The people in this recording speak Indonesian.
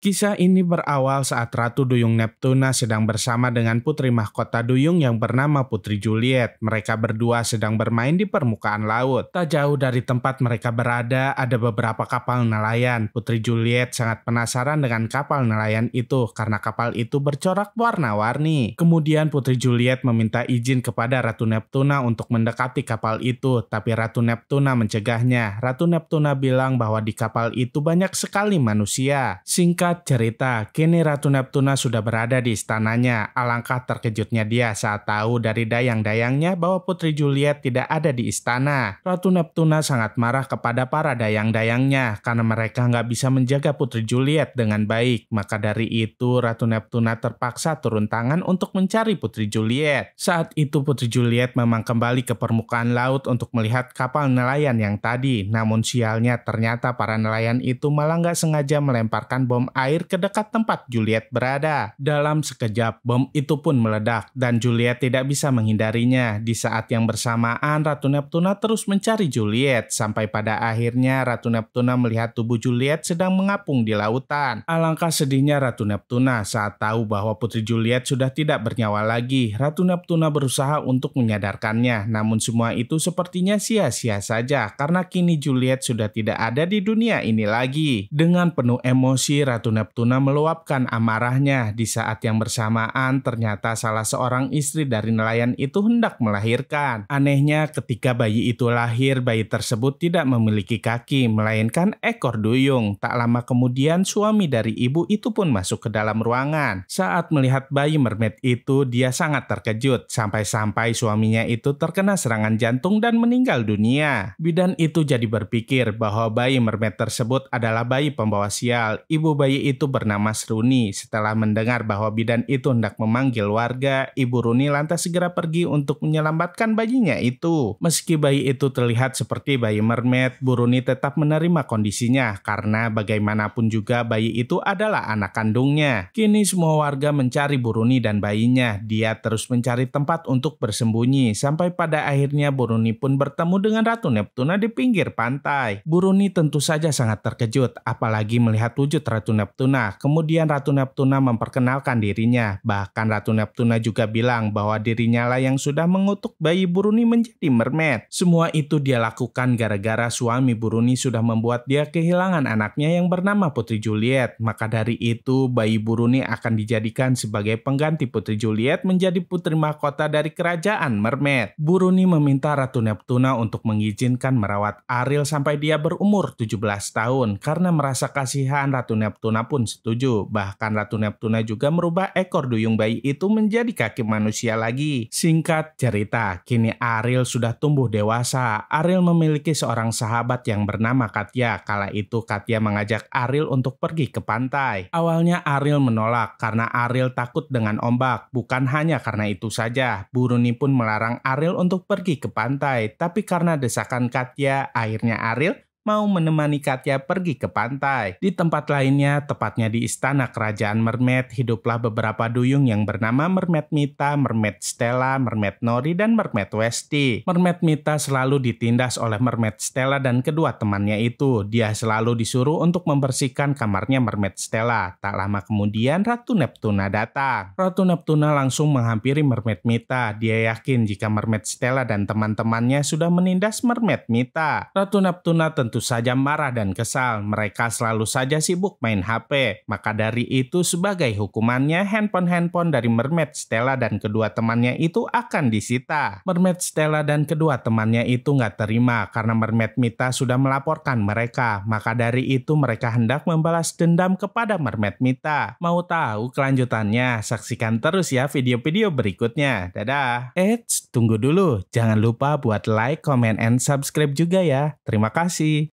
Kisah ini berawal saat Ratu Duyung Neptuna sedang bersama dengan putri mahkota Duyung yang bernama Putri Juliet. Mereka berdua sedang bermain di permukaan laut. Tak jauh dari tempat mereka berada, ada beberapa kapal nelayan. Putri Juliet sangat penasaran dengan kapal nelayan itu karena kapal itu bercorak warna-warni. Kemudian Putri Juliet meminta izin kepada Ratu Neptuna untuk mendekati kapal itu, tapi Ratu Neptuna mencegahnya. Ratu Neptuna bilang bahwa di kapal itu banyak sekali manusia. Singkat Singkat cerita, kini Ratu Neptuna sudah berada di istananya. Alangkah terkejutnya dia saat tahu dari dayang-dayangnya bahwa Putri Juliet tidak ada di istana. Ratu Neptuna sangat marah kepada para dayang-dayangnya karena mereka nggak bisa menjaga Putri Juliet dengan baik. Maka dari itu, Ratu Neptuna terpaksa turun tangan untuk mencari Putri Juliet. Saat itu Putri Juliet memang kembali ke permukaan laut untuk melihat kapal nelayan yang tadi. Namun sialnya ternyata para nelayan itu malah nggak sengaja melemparkan bom air ke dekat tempat Juliet berada. Dalam sekejap, bom itu pun meledak dan Juliet tidak bisa menghindarinya. Di saat yang bersamaan, Ratu Neptuna terus mencari Juliet sampai pada akhirnya Ratu Neptuna melihat tubuh Juliet sedang mengapung di lautan. Alangkah sedihnya Ratu Neptuna saat tahu bahwa Putri Juliet sudah tidak bernyawa lagi. Ratu Neptuna berusaha untuk menyadarkannya, namun semua itu sepertinya sia-sia saja karena kini Juliet sudah tidak ada di dunia ini lagi. Dengan penuh emosi, Ratu Ratu Neptuna meluapkan amarahnya di saat yang bersamaan ternyata salah seorang istri dari nelayan itu hendak melahirkan. Anehnya ketika bayi itu lahir, bayi tersebut tidak memiliki kaki, melainkan ekor duyung. Tak lama kemudian suami dari ibu itu pun masuk ke dalam ruangan. Saat melihat bayi mermaid itu, dia sangat terkejut. Sampai-sampai suaminya itu terkena serangan jantung dan meninggal dunia. Bidan itu jadi berpikir bahwa bayi mermaid tersebut adalah bayi pembawa sial. Ibu bayi itu bernama Seruni. Setelah mendengar bahwa bidan itu hendak memanggil warga, Ibu Runi lantas segera pergi untuk menyelamatkan bayinya itu. Meski bayi itu terlihat seperti bayi mermaid, Bu Runi tetap menerima kondisinya karena bagaimanapun juga bayi itu adalah anak kandungnya. Kini semua warga mencari Bu Runi dan bayinya. Dia terus mencari tempat untuk bersembunyi sampai pada akhirnya Bu Runi pun bertemu dengan Ratu Neptuna di pinggir pantai. Bu Runi tentu saja sangat terkejut apalagi melihat wujud Ratu Neptuna Neptuna. Kemudian Ratu Neptuna memperkenalkan dirinya. Bahkan Ratu Neptuna juga bilang bahwa dirinya lah yang sudah mengutuk bayi Buruni menjadi mermaid. Semua itu dia lakukan gara-gara suami Buruni sudah membuat dia kehilangan anaknya yang bernama Putri Juliet. Maka dari itu, bayi Buruni akan dijadikan sebagai pengganti Putri Juliet menjadi putri mahkota dari kerajaan mermaid. Buruni meminta Ratu Neptuna untuk mengizinkan merawat Ariel sampai dia berumur 17 tahun karena merasa kasihan Ratu Neptuna Padma pun setuju. Bahkan Ratu Neptuna juga merubah ekor duyung bayi itu menjadi kaki manusia lagi. Singkat cerita, kini Ariel sudah tumbuh dewasa. Ariel memiliki seorang sahabat yang bernama Katya. Kala itu Katya mengajak Ariel untuk pergi ke pantai. Awalnya Ariel menolak karena Ariel takut dengan ombak. Bukan hanya karena itu saja, Buruni pun melarang Ariel untuk pergi ke pantai. Tapi karena desakan Katya, akhirnya Ariel mau menemani Katya pergi ke pantai. Di tempat lainnya, tepatnya di istana kerajaan mermaid, hiduplah beberapa duyung yang bernama Mermaid Mita, Mermaid Stella, Mermaid Nori, dan Mermaid Westy Mermaid Mita selalu ditindas oleh Mermaid Stella dan kedua temannya itu. Dia selalu disuruh untuk membersihkan kamarnya Mermaid Stella. Tak lama kemudian, Ratu Neptuna datang. Ratu Neptuna langsung menghampiri Mermaid Mita. Dia yakin jika Mermaid Stella dan teman-temannya sudah menindas Mermaid Mita. Ratu Neptuna tentu saja marah dan kesal. Mereka selalu saja sibuk main HP. Maka dari itu sebagai hukumannya handphone-handphone dari mermaid Stella dan kedua temannya itu akan disita. Mermaid Stella dan kedua temannya itu nggak terima karena mermaid Mita sudah melaporkan mereka. Maka dari itu mereka hendak membalas dendam kepada mermaid Mita. Mau tahu kelanjutannya? Saksikan terus ya video-video berikutnya. Dadah! Eits, tunggu dulu. Jangan lupa buat like, comment, and subscribe juga ya. Terima kasih.